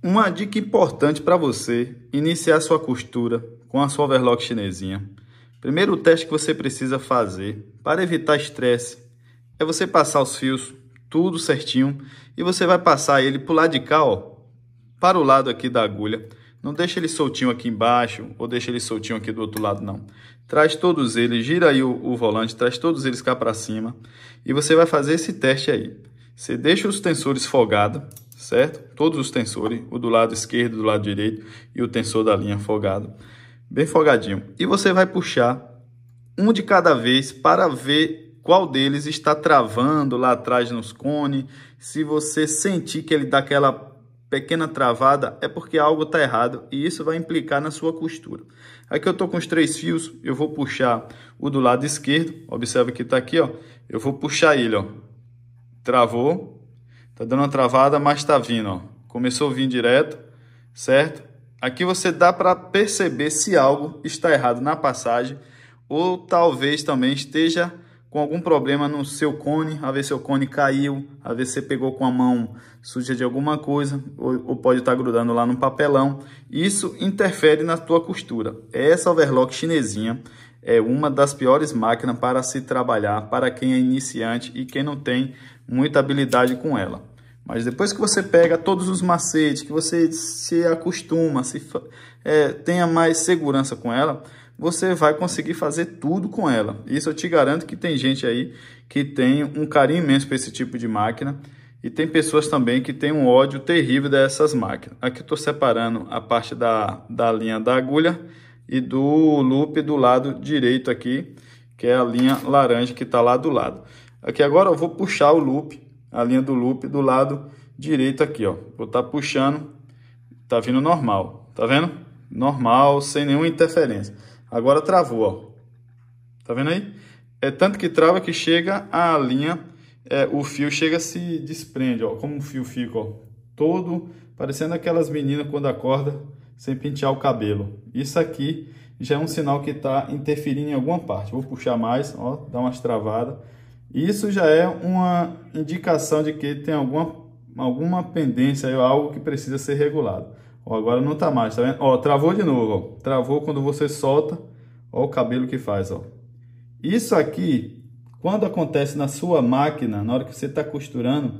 Uma dica importante para você iniciar sua costura com a sua overlock chinesinha. Primeiro teste que você precisa fazer para evitar estresse é você passar os fios tudo certinho e você vai passar ele para o lado de cá, ó, para o lado aqui da agulha. Não deixa ele soltinho aqui embaixo ou deixa ele soltinho aqui do outro lado, não. Traz todos eles, gira aí o, o volante, traz todos eles cá para cima e você vai fazer esse teste aí. Você deixa os tensores folgados certo? Todos os tensores, o do lado esquerdo, do lado direito e o tensor da linha folgado, bem folgadinho. E você vai puxar um de cada vez para ver qual deles está travando lá atrás nos cones. Se você sentir que ele dá aquela pequena travada, é porque algo está errado e isso vai implicar na sua costura. Aqui eu estou com os três fios, eu vou puxar o do lado esquerdo, observa que está aqui, ó. eu vou puxar ele, ó. travou, Tá dando uma travada, mas tá vindo, ó. Começou a vir direto, certo? Aqui você dá para perceber se algo está errado na passagem ou talvez também esteja com algum problema no seu cone, a ver se o cone caiu, a ver se você pegou com a mão suja de alguma coisa, ou, ou pode estar tá grudando lá no papelão. Isso interfere na tua costura. É essa overlock chinesinha é uma das piores máquinas para se trabalhar para quem é iniciante e quem não tem muita habilidade com ela. Mas depois que você pega todos os macetes, que você se acostuma, se é, tenha mais segurança com ela, você vai conseguir fazer tudo com ela. Isso eu te garanto que tem gente aí que tem um carinho imenso para esse tipo de máquina e tem pessoas também que tem um ódio terrível dessas máquinas. Aqui eu estou separando a parte da, da linha da agulha e do loop do lado direito aqui, que é a linha laranja que está lá do lado. Aqui agora eu vou puxar o loop, a linha do loop do lado direito aqui, ó. Vou estar tá puxando, tá vindo normal, tá vendo? Normal, sem nenhuma interferência. Agora travou, ó. Tá vendo aí? É tanto que trava que chega a linha, é, o fio chega se desprende, ó. Como o fio fica, ó. Todo, parecendo aquelas meninas quando acorda sem pentear o cabelo. Isso aqui já é um sinal que está interferindo em alguma parte. Vou puxar mais, ó, dá umas travadas. Isso já é uma indicação de que tem alguma, alguma pendência, é algo que precisa ser regulado. Ó, agora não está mais, tá vendo? Ó, travou de novo, ó. Travou quando você solta, ó o cabelo que faz, ó. Isso aqui, quando acontece na sua máquina, na hora que você está costurando,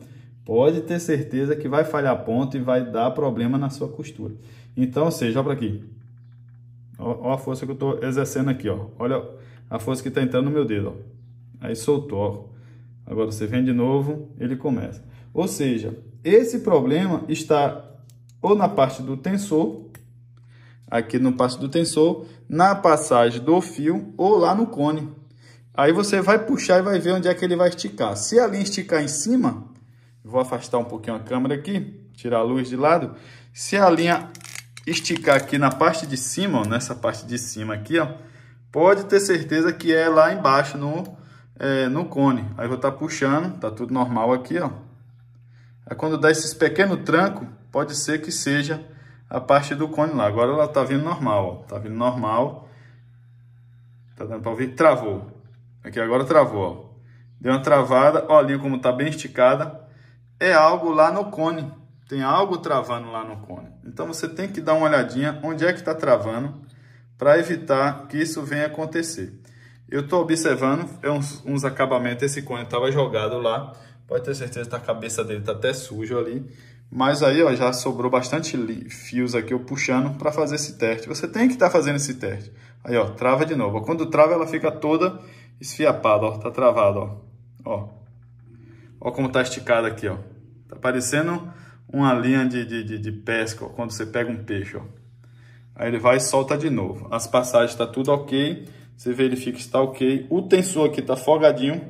pode ter certeza que vai falhar ponto e vai dar problema na sua costura. Então, ou seja, olha para aqui. Olha a força que eu estou exercendo aqui, ó. Olha a força que está entrando no meu dedo, ó. Aí soltou, ó. Agora você vem de novo, ele começa. Ou seja, esse problema está ou na parte do tensor, aqui no passo do tensor, na passagem do fio ou lá no cone. Aí você vai puxar e vai ver onde é que ele vai esticar. Se a linha esticar em cima, Vou afastar um pouquinho a câmera aqui, tirar a luz de lado. Se a linha esticar aqui na parte de cima, ó, nessa parte de cima aqui, ó, pode ter certeza que é lá embaixo no, é, no cone. Aí vou estar tá puxando, tá tudo normal aqui, ó. É quando dá esses pequenos trancos, pode ser que seja a parte do cone lá. Agora ela tá vindo normal, ó. Tá vindo normal. Tá dando para ouvir? Travou. Aqui agora travou, ó. Deu uma travada, Olha ali como tá bem esticada é algo lá no cone. Tem algo travando lá no cone. Então você tem que dar uma olhadinha onde é que está travando para evitar que isso venha acontecer. Eu estou observando é uns, uns, acabamentos, esse cone estava jogado lá. Pode ter certeza que tá, a cabeça dele está até sujo ali. Mas aí ó, já sobrou bastante fios aqui eu puxando para fazer esse teste. Você tem que estar tá fazendo esse teste. Aí ó, trava de novo. Quando trava ela fica toda esfiapada, ó, tá travada, ó. Ó, Olha como está esticado aqui, ó. Tá parecendo uma linha de, de, de, de pesca, ó, quando você pega um peixe, ó. Aí ele vai e solta de novo. As passagens tá tudo ok. Você verifica que está ok. O tensor aqui está folgadinho.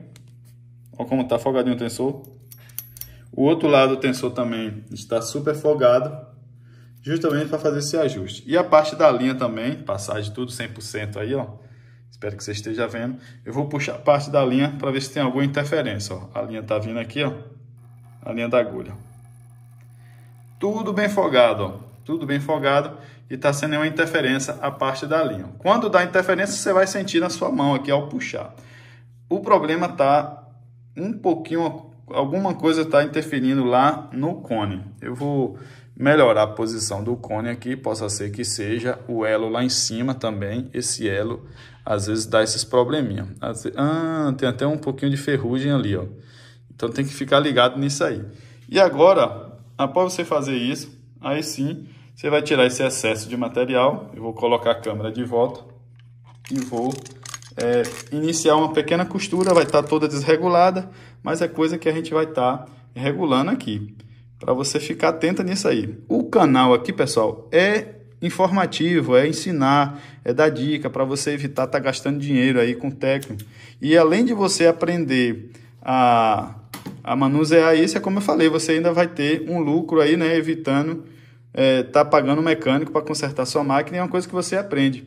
Olha como está folgadinho o tensor. O outro lado do tensor também está super folgado. Justamente para fazer esse ajuste. E a parte da linha também, passagem tudo 100% aí, ó Espero que você esteja vendo. Eu vou puxar parte da linha para ver se tem alguma interferência. Ó. A linha está vindo aqui, ó. a linha da agulha. Tudo bem folgado, ó. tudo bem folgado e está sem nenhuma interferência a parte da linha. Quando dá interferência, você vai sentir na sua mão aqui ao puxar. O problema está um pouquinho, alguma coisa está interferindo lá no cone. Eu vou melhorar a posição do cone aqui, possa ser que seja o elo lá em cima também, esse elo às vezes dá esses probleminha. Ah, tem até um pouquinho de ferrugem ali, ó. Então tem que ficar ligado nisso aí. E agora, após você fazer isso, aí sim, você vai tirar esse excesso de material, eu vou colocar a câmera de volta e vou é, iniciar uma pequena costura, vai estar tá toda desregulada, mas é coisa que a gente vai estar tá regulando aqui para você ficar atenta nisso aí. O canal aqui, pessoal, é informativo, é ensinar, é dar dica para você evitar estar tá gastando dinheiro aí com técnico. E além de você aprender a, a manusear isso, é como eu falei, você ainda vai ter um lucro aí, né, evitando é, tá pagando mecânico para consertar sua máquina, é uma coisa que você aprende.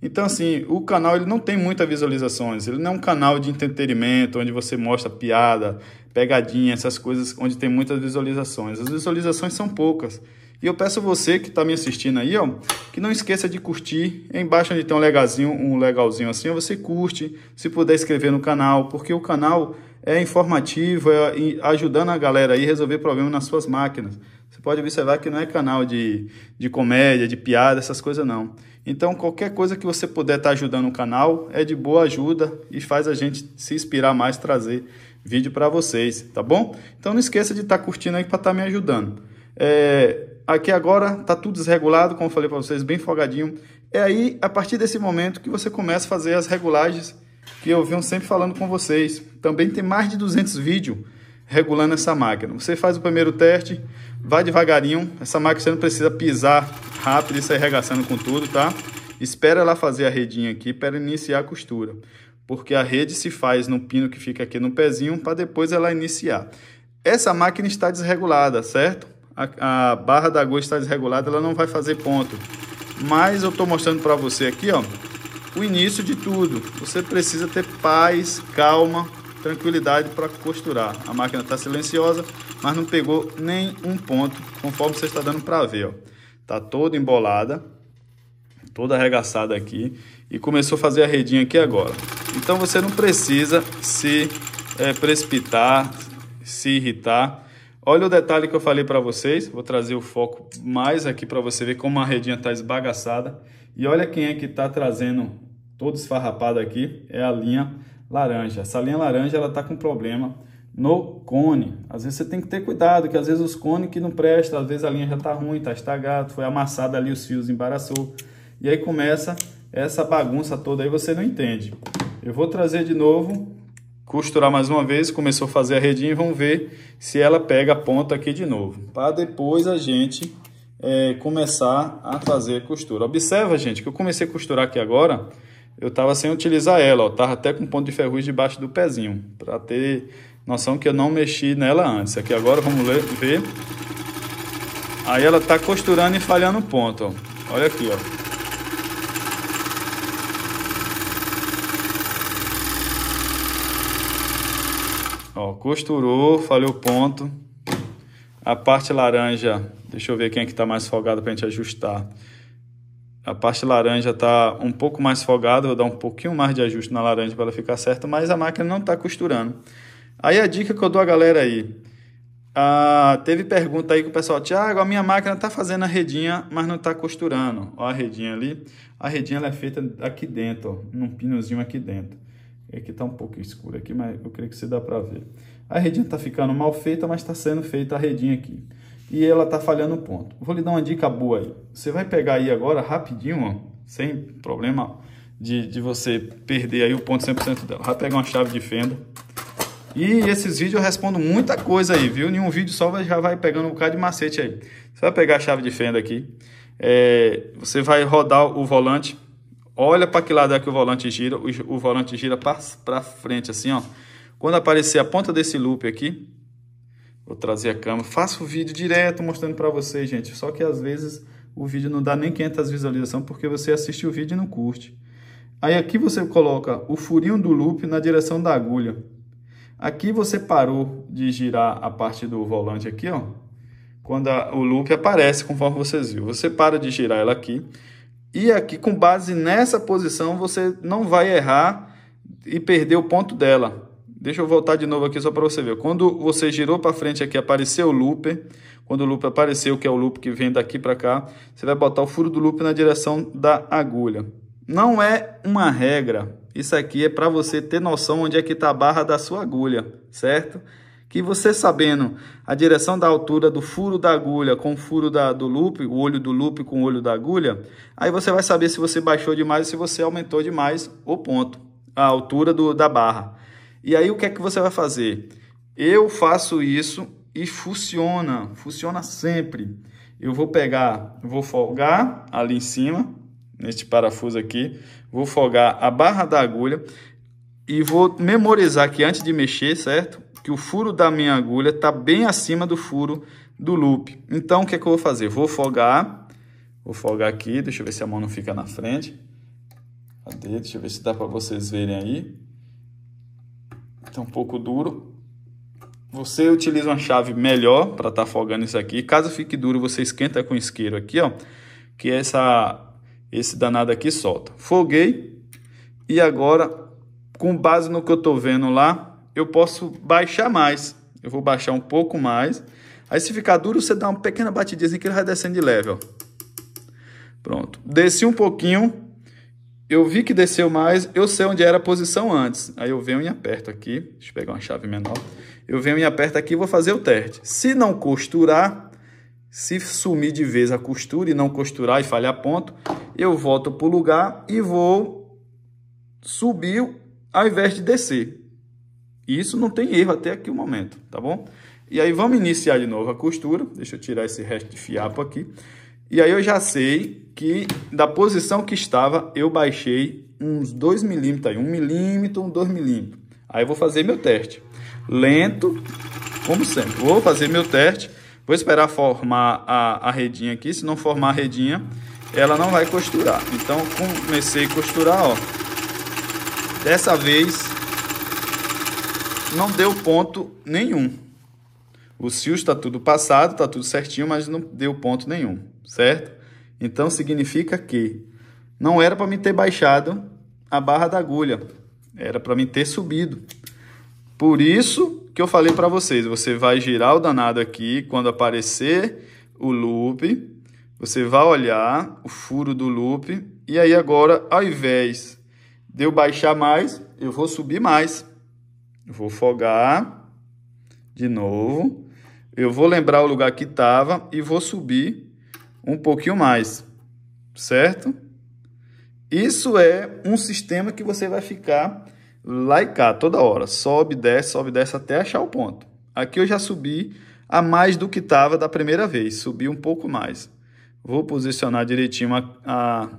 Então, assim, o canal ele não tem muitas visualizações, ele não é um canal de entretenimento, onde você mostra piada, pegadinha, essas coisas onde tem muitas visualizações. As visualizações são poucas. E eu peço você que está me assistindo aí, ó, que não esqueça de curtir. Embaixo onde tem um legalzinho, um legalzinho assim, você curte. Se puder inscrever no canal, porque o canal é informativo, é ajudando a galera aí resolver problemas nas suas máquinas. Você pode observar que não é canal de, de comédia, de piada, essas coisas não. Então, qualquer coisa que você puder estar tá ajudando o canal é de boa ajuda e faz a gente se inspirar mais, trazer vídeo para vocês, tá bom? Então não esqueça de estar tá curtindo aí para estar tá me ajudando. É, aqui agora tá tudo desregulado, como eu falei para vocês, bem folgadinho. É aí, a partir desse momento, que você começa a fazer as regulagens que eu venho sempre falando com vocês. Também tem mais de 200 vídeos regulando essa máquina. Você faz o primeiro teste, vai devagarinho. Essa máquina você não precisa pisar rápido e sair regaçando com tudo, tá? Espera ela fazer a redinha aqui para iniciar a costura porque a rede se faz no pino que fica aqui no pezinho para depois ela iniciar. Essa máquina está desregulada, certo? A, a barra da agulha está desregulada, ela não vai fazer ponto. Mas eu estou mostrando para você aqui, ó, o início de tudo. Você precisa ter paz, calma, tranquilidade para costurar. A máquina está silenciosa, mas não pegou nem um ponto, conforme você está dando para ver. Ó. Tá toda embolada, toda arregaçada aqui e começou a fazer a redinha aqui agora. Então você não precisa se é, precipitar, se irritar. Olha o detalhe que eu falei para vocês, vou trazer o foco mais aqui para você ver como a redinha está esbagaçada. E olha quem é que está trazendo todo esfarrapado aqui, é a linha laranja. Essa linha laranja ela está com problema no cone. Às vezes você tem que ter cuidado, que às vezes os cones que não presta, às vezes a linha já está ruim, está estagado, foi amassada ali os fios, embaraçou. E aí começa essa bagunça toda aí você não entende. Eu vou trazer de novo, costurar mais uma vez, começou a fazer a redinha, vamos ver se ela pega a ponta aqui de novo, para depois a gente é, começar a fazer a costura. Observa, gente, que eu comecei a costurar aqui agora, eu estava sem utilizar ela, estava até com ponto de ferrugem debaixo do pezinho, para ter noção que eu não mexi nela antes. Aqui agora vamos ler, ver. Aí ela está costurando e falhando ponto, ó. Olha aqui, ó. costurou, falhou ponto. A parte laranja, deixa eu ver quem é que está mais folgado para a gente ajustar. A parte laranja está um pouco mais folgada, vou dar um pouquinho mais de ajuste na laranja para ela ficar certa, mas a máquina não está costurando. Aí a dica que eu dou à galera aí, ah, teve pergunta aí que o pessoal, Tiago, a minha máquina está fazendo a redinha, mas não está costurando. Ó a redinha ali, a redinha é feita aqui dentro, ó, num pinozinho aqui dentro. Aqui é está um pouco escuro aqui, mas eu creio que você dá para ver. A redinha está ficando mal feita, mas está sendo feita a redinha aqui. E ela está falhando o ponto. Vou lhe dar uma dica boa aí. Você vai pegar aí agora, rapidinho, ó, sem problema de, de você perder aí o ponto 100% dela. Vai pegar uma chave de fenda. E esses vídeos eu respondo muita coisa aí, viu? Nenhum vídeo só vai, já vai pegando um bocado de macete aí. Você vai pegar a chave de fenda aqui. É, você vai rodar o volante. Olha para que lado é que o volante gira. O, o volante gira para frente, assim, ó. Quando aparecer a ponta desse loop aqui, vou trazer a câmera, faço o vídeo direto mostrando para vocês, gente. Só que às vezes o vídeo não dá nem 500 visualizações porque você assiste o vídeo e não curte. Aí aqui você coloca o furinho do loop na direção da agulha. Aqui você parou de girar a parte do volante aqui, ó. Quando a, o loop aparece, conforme vocês viram. Você para de girar ela aqui. E aqui, com base nessa posição, você não vai errar e perder o ponto dela. Deixa eu voltar de novo aqui só para você ver. Quando você girou para frente aqui, apareceu o loop. Quando o loop apareceu, que é o loop que vem daqui para cá, você vai botar o furo do loop na direção da agulha. Não é uma regra. Isso aqui é para você ter noção onde é que está a barra da sua agulha, certo? Que você sabendo a direção da altura do furo da agulha com o furo da, do loop, o olho do loop com o olho da agulha, aí você vai saber se você baixou demais, se você aumentou demais o ponto, a altura do, da barra. E aí o que é que você vai fazer? Eu faço isso e funciona, funciona sempre. Eu vou pegar, vou folgar ali em cima, neste parafuso aqui, vou folgar a barra da agulha e vou memorizar que antes de mexer, certo? Que o furo da minha agulha está bem acima do furo do loop. Então, o que é que eu vou fazer? Vou folgar, vou folgar aqui, deixa eu ver se a mão não fica na frente. Cadê? Deixa eu ver se dá para vocês verem aí. Tá um pouco duro. Você utiliza uma chave melhor para estar tá afogando isso aqui. Caso fique duro, você esquenta com isqueiro aqui, ó. Que essa, esse danado aqui solta. Foguei. E agora, com base no que eu tô vendo lá, eu posso baixar mais. Eu vou baixar um pouco mais. Aí se ficar duro, você dá uma pequena batidinha assim que ele vai descendo de leve, ó. Pronto. Desci um pouquinho, eu vi que desceu mais, eu sei onde era a posição antes. Aí eu venho e aperto aqui. Deixa eu pegar uma chave menor. Eu venho e aperto aqui e vou fazer o teste. Se não costurar, se sumir de vez a costura e não costurar e falhar ponto, eu volto para o lugar e vou subir ao invés de descer. Isso não tem erro até aqui o momento, tá bom? E aí vamos iniciar de novo a costura. Deixa eu tirar esse resto de fiapo aqui. E aí eu já sei que da posição que estava, eu baixei uns 2 milímetros aí, 1 um milímetro, 2 um milímetros. Aí vou fazer meu teste. Lento, como sempre. Vou fazer meu teste, vou esperar formar a, a redinha aqui, se não formar a redinha, ela não vai costurar. Então comecei a costurar, ó. Dessa vez não deu ponto nenhum. O fios está tudo passado, está tudo certinho, mas não deu ponto nenhum, certo? Então significa que não era para mim ter baixado a barra da agulha, era para mim ter subido. Por isso que eu falei para vocês, você vai girar o danado aqui, quando aparecer o loop, você vai olhar o furo do loop, e aí agora, ao invés de eu baixar mais, eu vou subir mais. Eu vou folgar de novo, eu vou lembrar o lugar que estava e vou subir um pouquinho mais, certo? Isso é um sistema que você vai ficar lá e cá toda hora. Sobe, desce, sobe, desce até achar o ponto. Aqui eu já subi a mais do que estava da primeira vez, subi um pouco mais. Vou posicionar direitinho a, a,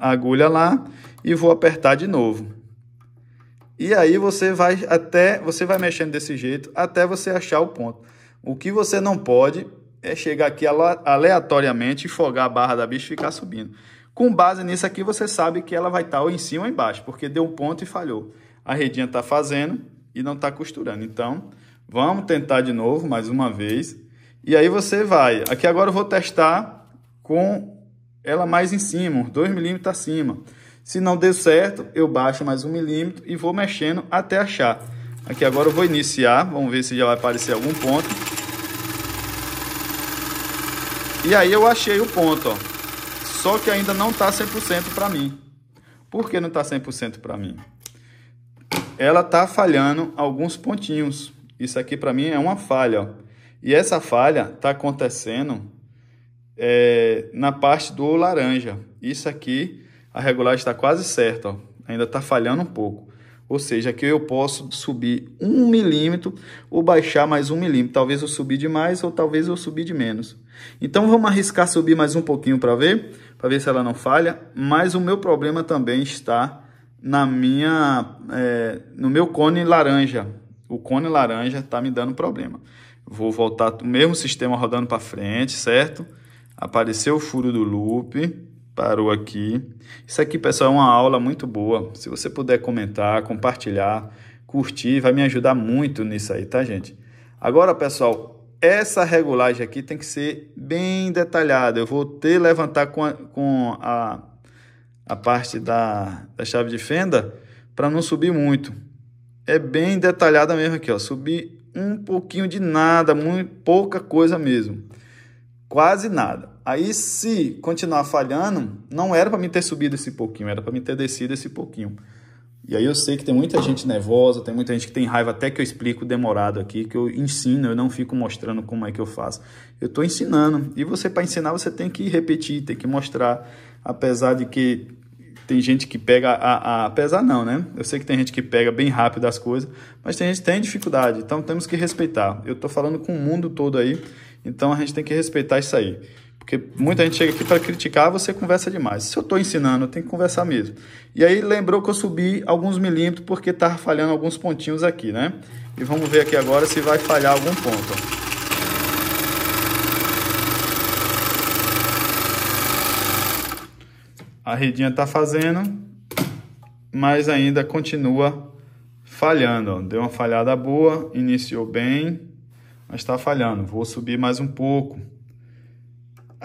a agulha lá e vou apertar de novo. E aí você vai até, você vai mexendo desse jeito até você achar o ponto. O que você não pode é chegar aqui aleatoriamente, e fogar a barra da bicha e ficar subindo. Com base nisso aqui, você sabe que ela vai estar tá ou em cima ou embaixo, porque deu um ponto e falhou. A redinha está fazendo e não está costurando. Então, vamos tentar de novo, mais uma vez. E aí você vai. Aqui agora eu vou testar com ela mais em cima, 2 milímetros acima. Se não deu certo, eu baixo mais um milímetro e vou mexendo até achar. Aqui agora eu vou iniciar, vamos ver se já vai aparecer algum ponto. E aí eu achei o ponto, ó. Só que ainda não tá 100% para mim. Por que não tá 100% para mim? Ela tá falhando alguns pontinhos. Isso aqui para mim é uma falha, ó. E essa falha tá acontecendo é, na parte do laranja. Isso aqui, a regulagem está quase certa, ó. Ainda tá falhando um pouco. Ou seja, aqui eu posso subir um milímetro ou baixar mais um milímetro. Talvez eu subi de mais ou talvez eu subi de menos. Então vamos arriscar subir mais um pouquinho para ver, para ver se ela não falha. Mas o meu problema também está na minha, é, no meu cone laranja. O cone laranja está me dando problema. Vou voltar o mesmo sistema rodando para frente, certo? Apareceu o furo do loop parou aqui. Isso aqui, pessoal, é uma aula muito boa. Se você puder comentar, compartilhar, curtir, vai me ajudar muito nisso aí, tá, gente? Agora, pessoal, essa regulagem aqui tem que ser bem detalhada. Eu vou ter levantar com a, com a, a parte da, da chave de fenda para não subir muito. É bem detalhada mesmo aqui, ó. Subir um pouquinho de nada, muito pouca coisa mesmo. Quase nada. Aí, se continuar falhando, não era para mim ter subido esse pouquinho, era para mim ter descido esse pouquinho. E aí eu sei que tem muita gente nervosa, tem muita gente que tem raiva, até que eu explico demorado aqui, que eu ensino, eu não fico mostrando como é que eu faço. Eu estou ensinando. E você, para ensinar, você tem que repetir, tem que mostrar. Apesar de que tem gente que pega a, a, Apesar não, né? Eu sei que tem gente que pega bem rápido as coisas, mas tem gente que tem dificuldade. Então temos que respeitar. Eu estou falando com o mundo todo aí, então a gente tem que respeitar isso aí. Porque muita gente chega aqui para criticar, você conversa demais. Se eu estou ensinando, tem que conversar mesmo. E aí lembrou que eu subi alguns milímetros porque estava tá falhando alguns pontinhos aqui, né? E vamos ver aqui agora se vai falhar algum ponto. A redinha está fazendo, mas ainda continua falhando. Deu uma falhada boa, iniciou bem, mas está falhando. Vou subir mais um pouco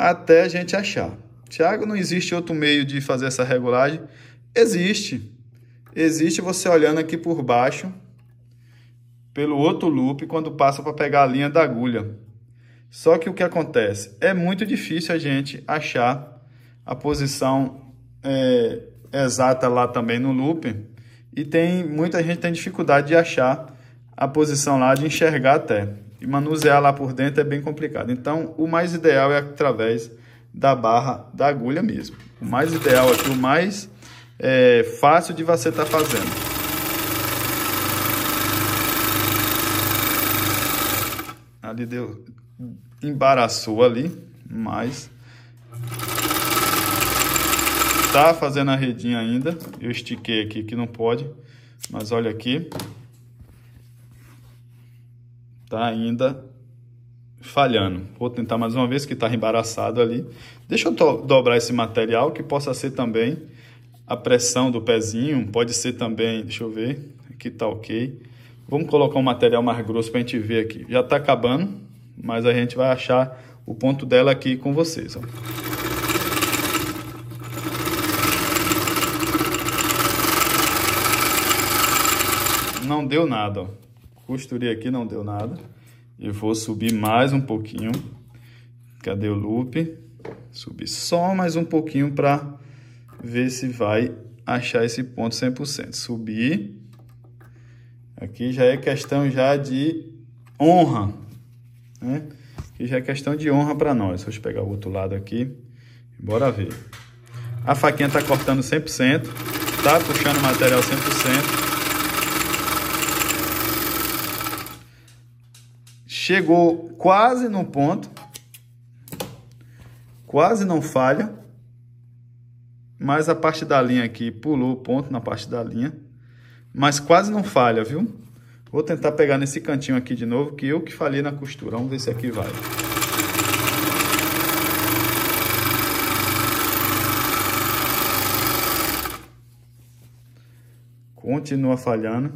até a gente achar. Tiago, não existe outro meio de fazer essa regulagem? Existe. Existe você olhando aqui por baixo, pelo outro loop, quando passa para pegar a linha da agulha. Só que o que acontece? É muito difícil a gente achar a posição é, exata lá também no loop. E tem muita gente tem dificuldade de achar a posição lá, de enxergar até e manusear lá por dentro é bem complicado. Então, o mais ideal é através da barra da agulha mesmo. O mais ideal aqui, o mais é, fácil de você estar tá fazendo. Ali deu, embaraçou ali, mas tá fazendo a redinha ainda. Eu estiquei aqui que não pode, mas olha aqui está ainda falhando. Vou tentar mais uma vez, que está embaraçado ali. Deixa eu dobrar esse material, que possa ser também a pressão do pezinho, pode ser também, deixa eu ver, aqui está ok. Vamos colocar um material mais grosso para a gente ver aqui. Já está acabando, mas a gente vai achar o ponto dela aqui com vocês. Ó. Não deu nada, ó costurei aqui, não deu nada. Eu vou subir mais um pouquinho. Cadê o loop? Subir só mais um pouquinho para ver se vai achar esse ponto 100%. Subir. Aqui já é questão já de honra, né? Aqui já é questão de honra para nós. Deixa eu pegar o outro lado aqui. Bora ver. A faquinha está cortando 100%, tá puxando o material 100%. Chegou quase no ponto. Quase não falha. Mas a parte da linha aqui pulou o ponto na parte da linha. Mas quase não falha, viu? Vou tentar pegar nesse cantinho aqui de novo, que eu que falhei na costura. Vamos ver se aqui vai. Continua falhando.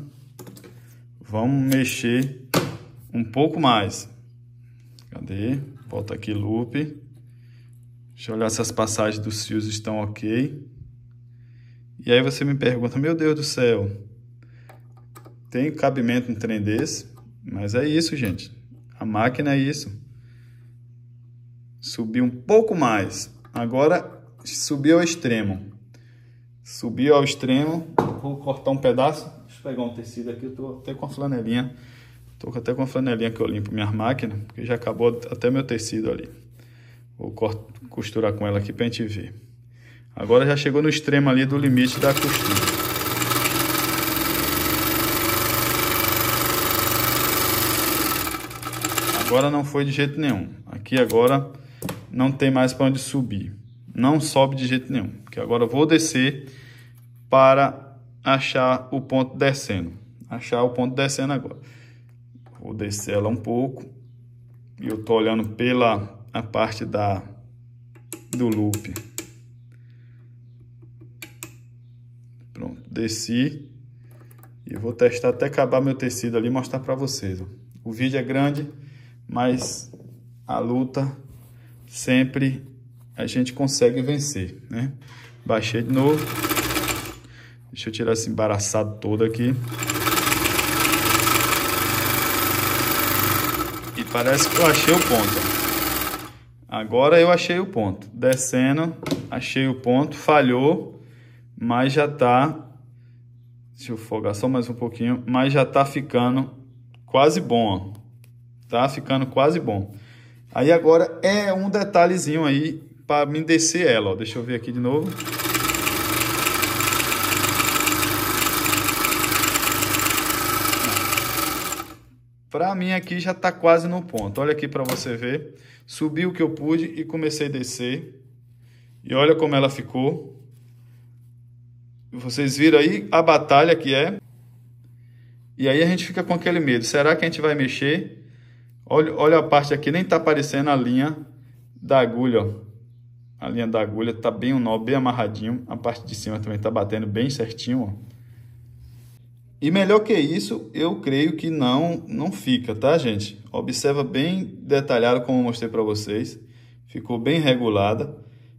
Vamos mexer um pouco mais. Cadê? Volta aqui, loop. Deixa eu olhar se as passagens dos fios estão ok. E aí você me pergunta, meu Deus do céu, tem cabimento no trem desse? Mas é isso, gente. A máquina é isso. Subiu um pouco mais. Agora subiu ao extremo. Subiu ao extremo. Vou cortar um pedaço. Deixa eu pegar um tecido aqui. Eu estou até com a flanelinha. Tô até com a flanelinha que eu limpo minha máquina, porque já acabou até meu tecido ali. Vou costurar com ela aqui pra gente ver. Agora já chegou no extremo ali do limite da costura. Agora não foi de jeito nenhum. Aqui agora não tem mais para onde subir. Não sobe de jeito nenhum. Porque agora eu vou descer para achar o ponto descendo. Achar o ponto descendo agora. Vou descer ela um pouco. E eu tô olhando pela a parte da do loop. Pronto, desci. E vou testar até acabar meu tecido ali e mostrar para vocês. Ó. O vídeo é grande, mas a luta sempre a gente consegue vencer, né? Baixei de novo. Deixa eu tirar esse embaraçado todo aqui. Parece que eu achei o ponto. Agora eu achei o ponto. Descendo, achei o ponto, falhou, mas já tá... Deixa eu folgar só mais um pouquinho. Mas já tá ficando quase bom, ó. Tá ficando quase bom. Aí agora é um detalhezinho aí para me descer ela, ó. Deixa eu ver aqui de novo. Para mim aqui já está quase no ponto. Olha aqui para você ver. Subi o que eu pude e comecei a descer. E olha como ela ficou. Vocês viram aí a batalha que é. E aí a gente fica com aquele medo. Será que a gente vai mexer? Olha, olha a parte aqui, nem está aparecendo a linha da agulha. Ó. A linha da agulha está bem um nó, bem amarradinho. A parte de cima também está batendo bem certinho. Ó. E melhor que isso, eu creio que não não fica, tá, gente? Observa bem detalhado como eu mostrei para vocês. Ficou bem regulada.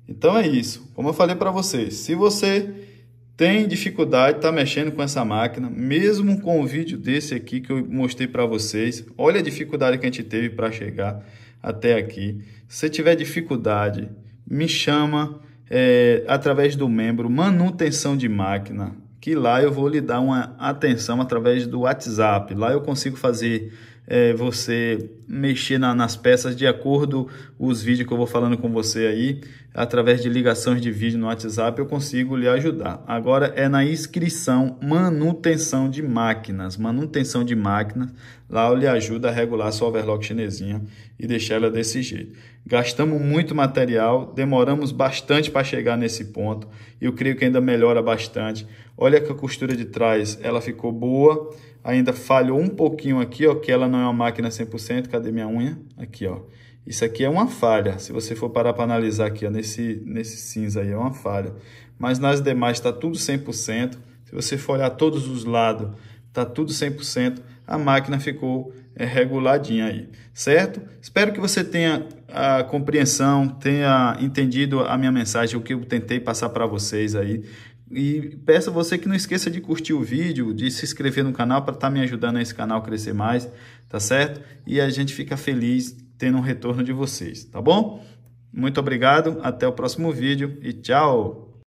Então é isso. Como eu falei para vocês, se você tem dificuldade, está mexendo com essa máquina, mesmo com o vídeo desse aqui que eu mostrei para vocês, olha a dificuldade que a gente teve para chegar até aqui. Se tiver dificuldade, me chama é, através do membro manutenção de máquina que lá eu vou lhe dar uma atenção através do WhatsApp. Lá eu consigo fazer é, você mexer na, nas peças de acordo com os vídeos que eu vou falando com você aí, através de ligações de vídeo no WhatsApp, eu consigo lhe ajudar. Agora é na inscrição manutenção de máquinas. Manutenção de máquinas, lá eu lhe ajudo a regular sua overlock chinesinha e deixar ela desse jeito. Gastamos muito material, demoramos bastante para chegar nesse ponto. Eu creio que ainda melhora bastante. Olha que a costura de trás, ela ficou boa. Ainda falhou um pouquinho aqui, ó, que ela não é uma máquina 100%. Cadê minha unha? Aqui, ó. Isso aqui é uma falha. Se você for parar para analisar aqui, ó, nesse, nesse cinza aí, é uma falha. Mas nas demais está tudo 100%. Se você for olhar todos os lados, está tudo 100%. A máquina ficou é reguladinha aí, certo? Espero que você tenha a compreensão, tenha entendido a minha mensagem, o que eu tentei passar para vocês aí. E peço a você que não esqueça de curtir o vídeo, de se inscrever no canal para estar tá me ajudando a esse canal crescer mais, tá certo? E a gente fica feliz tendo um retorno de vocês, tá bom? Muito obrigado, até o próximo vídeo e tchau!